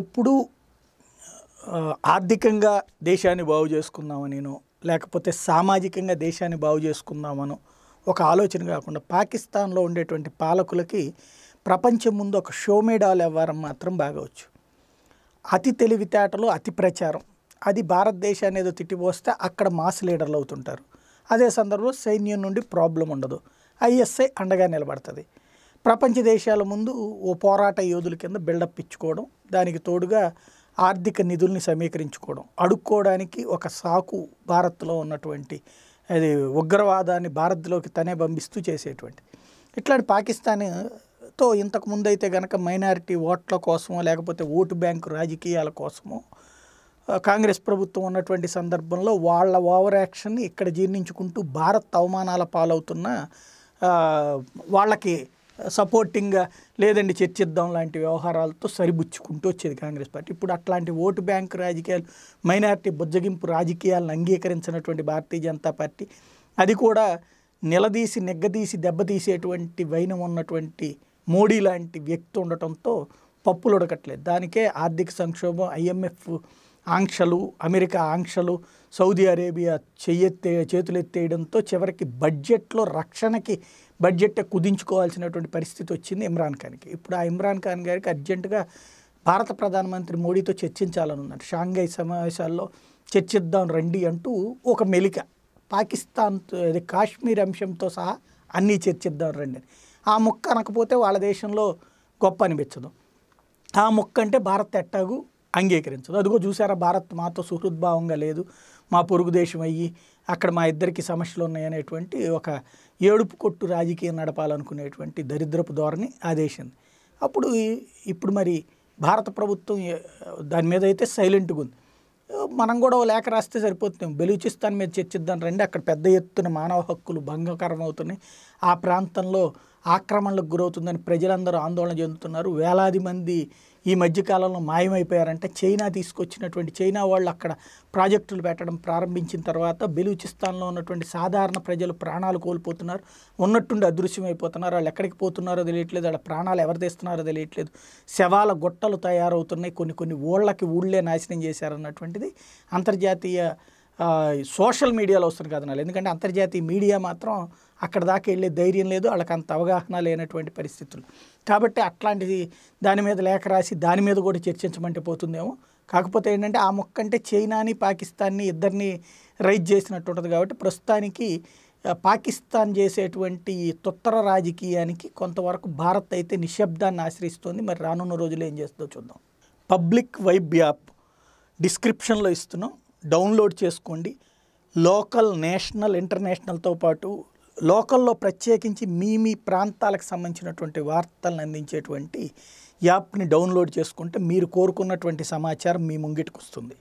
ఎప్పుడూ ఆర్థికంగా దేశాన్ని బాగు చేసుకుందామనేనో లేకపోతే సామాజికంగా దేశాన్ని బాగు చేసుకుందామనో ఒక ఆలోచన కాకుండా పాకిస్తాన్లో ఉండేటువంటి పాలకులకి ప్రపంచం ముందు ఒక షో మేడాలు వ్యవహారం మాత్రం బాగవచ్చు అతి తెలివితేటలు అతి ప్రచారం అది భారతదేశాన్ని ఏదో తిట్టిపోస్తే అక్కడ మాస్ లీడర్లు అవుతుంటారు అదే సందర్భంలో సైన్యం నుండి ప్రాబ్లం ఉండదు ఐఎస్ఐ అండగా నిలబడుతుంది ప్రపంచ దేశాల ముందు ఓ పోరాట యోధుల కింద బిల్డప్ ఇచ్చుకోవడం దానికి తోడుగా ఆర్థిక నిధుల్ని సమీకరించుకోవడం అడుక్కోవడానికి ఒక సాకు భారత్లో ఉన్నటువంటి అది ఉగ్రవాదాన్ని భారత్లోకి తనే పంపిస్తూ చేసేటువంటి ఇట్లాంటి పాకిస్తాన్ తో ఇంతకు ముందైతే గనక మైనారిటీ ఓట్ల కోసమో లేకపోతే ఓటు బ్యాంకు రాజకీయాల కోసమో కాంగ్రెస్ ప్రభుత్వం ఉన్నటువంటి సందర్భంలో వాళ్ళ ఓవర్ యాక్షన్ని ఇక్కడ జీర్ణించుకుంటూ భారత్ అవమానాల పాలవుతున్న వాళ్ళకి సపోర్టింగ్గా లేదండి చర్చిద్దాం లాంటి వ్యవహారాలతో సరిబుచ్చుకుంటూ వచ్చేది కాంగ్రెస్ పార్టీ ఇప్పుడు అట్లాంటి ఓటు బ్యాంకు రాజకీయాలు మైనారిటీ బుజ్జగింపు రాజకీయాలను అంగీకరించినటువంటి భారతీయ జనతా పార్టీ అది కూడా నిలదీసి నెగ్గదీసి దెబ్బతీసేటువంటి వైనం ఉన్నటువంటి మోడీ లాంటి వ్యక్తి ఉండటంతో పప్పులు ఉడకట్లేదు దానికే ఆర్థిక సంక్షోభం ఐఎంఎఫ్ ఆంక్షలు అమెరికా ఆంక్షలు సౌదీ అరేబియా చెయ్యెత్తే చేతులెత్తేయడంతో చివరికి బడ్జెట్లో రక్షణకి బడ్జెట్ కుదించుకోవాల్సినటువంటి పరిస్థితి వచ్చింది ఇమ్రాన్ ఖాన్కి ఇప్పుడు ఆ ఇమ్రాన్ ఖాన్ గారికి అర్జెంటుగా భారత ప్రధానమంత్రి మోడీతో చర్చించాలని ఉన్నారు షాంఘై సమావేశాల్లో చర్చిద్దాం రండి అంటూ ఒక మెలిక పాకిస్తాన్ అది కాశ్మీర్ అంశంతో సహా అన్నీ చర్చిద్దాం రండి ఆ ముక్క అనకపోతే వాళ్ళ దేశంలో గొప్ప అనిపించదు ఆ ముక్క అంటే భారత్ ఎట్టాగు అంగీకరించదు అదిగో చూసారా భారత్ మాతో సుహృద్భావంగా లేదు మా పొరుగు దేశం అయ్యి అక్కడ మా ఇద్దరికి సమస్యలు ఉన్నాయనేటువంటి ఒక ఏడుపు కొట్టు రాజకీయం నడపాలనుకునేటువంటి దరిద్రపు ధోరణి ఆదేశింది అప్పుడు ఇప్పుడు మరి భారత ప్రభుత్వం దాని మీద అయితే సైలెంట్గా ఉంది మనం కూడా లేఖ రాస్తే సరిపోతున్నాం బెలూచిస్తాన్ మీద చర్చిద్దాం రండి అక్కడ పెద్ద ఎత్తున మానవ హక్కులు భంగకరం అవుతున్నాయి ఆ ప్రాంతంలో ఆక్రమణలకు గురవుతుందని ప్రజలందరూ ఆందోళన చెందుతున్నారు వేలాది మంది ఈ మధ్యకాలంలో మాయమైపోయారంటే చైనా తీసుకొచ్చినటువంటి చైనా వాళ్ళు అక్కడ ప్రాజెక్టులు పెట్టడం ప్రారంభించిన తర్వాత బెలూచిస్తాన్లో ఉన్నటువంటి సాధారణ ప్రజలు ప్రాణాలు కోల్పోతున్నారు ఉన్నట్టుండి అదృశ్యమైపోతున్నారు వాళ్ళు ఎక్కడికి పోతున్నారో తెలియట్లేదు వాళ్ళ ప్రాణాలు ఎవరు తెస్తున్నారో తెలియట్లేదు శవాల గుట్టలు తయారవుతున్నాయి కొన్ని కొన్ని ఊళ్ళకి ఊళ్ళే నాశనం చేశారన్నటువంటిది అంతర్జాతీయ సోషల్ మీడియాలో వస్తుంది కథనాలు ఎందుకంటే అంతర్జాతీయ మీడియా మాత్రం అక్కడ దాకా వెళ్ళే ధైర్యం లేదు వాళ్ళకి అంత అవగాహన లేనటువంటి పరిస్థితులు కాబట్టి అట్లాంటిది దాని మీద లేఖ రాసి దాని మీద కూడా చర్చించమంటే పోతుందేమో కాకపోతే ఏంటంటే ఆ మొక్క అంటే చైనాని పాకిస్తాన్ని ఇద్దరిని రైజ్ చేసినట్టు ఉంటుంది కాబట్టి ప్రస్తుతానికి పాకిస్తాన్ చేసేటువంటి తొత్తర రాజకీయానికి కొంతవరకు భారత్ అయితే నిశ్శబ్దాన్ని ఆశ్రయిస్తుంది మరి రానున్న రోజులు ఏం చేస్తుందో చూద్దాం పబ్లిక్ వైబ్ యాప్ డిస్క్రిప్షన్లో ఇస్తున్నాం డౌన్లోడ్ చేసుకోండి లోకల్ నేషనల్ ఇంటర్నేషనల్తో పాటు లోకల్లో ప్రత్యేకించి మీ మీ ప్రాంతాలకు సంబంధించినటువంటి వార్తలను అందించేటువంటి యాప్ని డౌన్లోడ్ చేసుకుంటే మీరు కోరుకున్నటువంటి సమాచారం మీ ముంగిటికి వస్తుంది